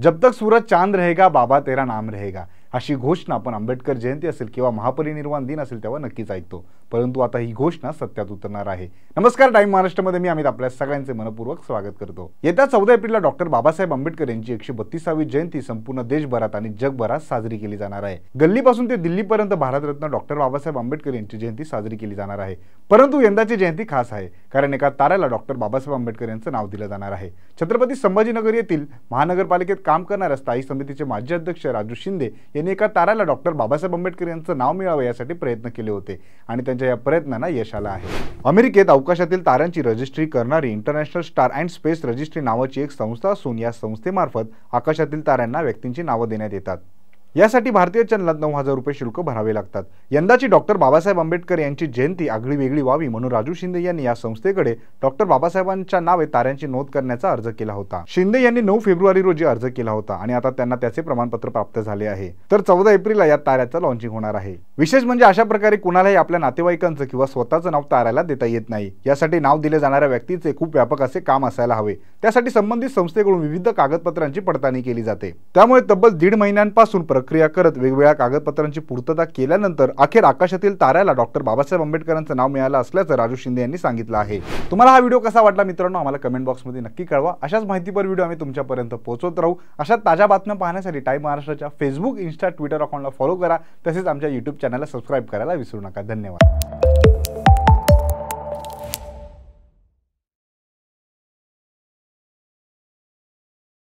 जब तक सूरज चांद रहेगा बाबा तेरा नाम रहेगा अशी घोषणा आपण आंबेडकर जयंती असेल किंवा महापरिनिर्वाण दिन असेल तेव्हा नक्कीच ऐकतो परंतु आता ही घोषणा सत्यात उतरणार आहे नमस्कार टाईम महाराष्ट्रामध्ये मी अमित आपल्या सगळ्यांचे मनपूर्वक स्वागत करतो येत्या चौदा एप्रिलला डॉक्टर बाबासाहेब आंबेडकर यांची एकशे बत्तीसावी जयंती संपूर्ण देशभरात आणि जगभरात साजरी केली जाणार आहे गल्लीपासून ते दिल्लीपर्यंत भारतरत्न डॉक्टर बाबासाहेब आंबेडकर यांची जयंती साजरी केली जाणार आहे परंतु यंदाची जयंती खास आहे कारण एका ताऱ्याला डॉक्टर बाबासाहेब आंबेडकर यांचं नाव दिलं जाणार आहे छत्रपती संभाजीनगर येथील महानगरपालिकेत काम करणाऱ्या स्थायी समितीचे माजी अध्यक्ष राजू शिंदे यांनी एका ताऱ्याला डॉक्टर बाबासाहेब आंबेडकर यांचं नाव मिळावं यासाठी प्रयत्न केले होते आणि त्यांच्या या प्रयत्नांना यश आलं आहे अमेरिकेत अवकाशातील ताऱ्यांची रजिस्ट्री करणारी international star and space registry नावाची एक संस्था असून या संस्थेमार्फत आकाशातील ताऱ्यांना व्यक्तींची नावं देण्यात येतात यासाठी भारतीय चलनात नऊ हजार रुपये शुल्क भरावे लागतात यंदाची डॉक्टर बाबासाहेब आंबेडकर यांची जयंती आगळी वेगळी व्हावी म्हणून राजू शिंदे यांनी या संस्थेकडे डॉक्टर बाबासाहेबांच्या नावे ताऱ्यांची नोंद करण्याचा अर्ज केला होता शिंदे यांनी नऊ फेब्रुवारी रोजी अर्ज केला होता आणि आता त्यांना त्याचे प्रमाणपत्र प्राप्त झाले आहे तर चौदा एप्रिलला या ताऱ्याचं लॉन्चिंग होणार आहे विशेष म्हणजे अशा प्रकारे कुणालाही आपल्या नातेवाईकांचं किंवा स्वतःचं नाव तारायला देता येत नाही यासाठी नाव दिले जाणाऱ्या व्यक्तीचे खूप व्यापक असे काम असायला हवे त्यासाठी संबंधित संस्थेकडून विविध कागदपत्रांची पडताळणी केली जाते त्यामुळे तब्बल दीड महिन्यांपासून प्रक्रिया करत वेगवेगळ्या कागदपत्रांची पूर्तता केल्यानंतर अखेर आकाशातील ताऱ्याला डॉक्टर बाबासाहेब आंबेडकरांचं नाव मिळालं असल्याचं राजू शिंदे यांनी सांगितलं आहे तुम्हाला हा व्हिडिओ कसा वाटला मित्रांनो आम्हाला कमेंट बॉक्समध्ये नक्की कळवा अशाच माहितीपर व्हिडिओ आम्ही तुमच्यापर्यंत पोहोचवत राहू अशा ताज्या बातम्या पाहण्यासाठी टाईम महाराष्ट्राच्या फेसबुक इंस्टा ट्विटर अकाउंटला फॉलो करा तसेच आमच्या युट्यूब चॅनलला सबस्क्राईब करायला विसरू नका धन्यवाद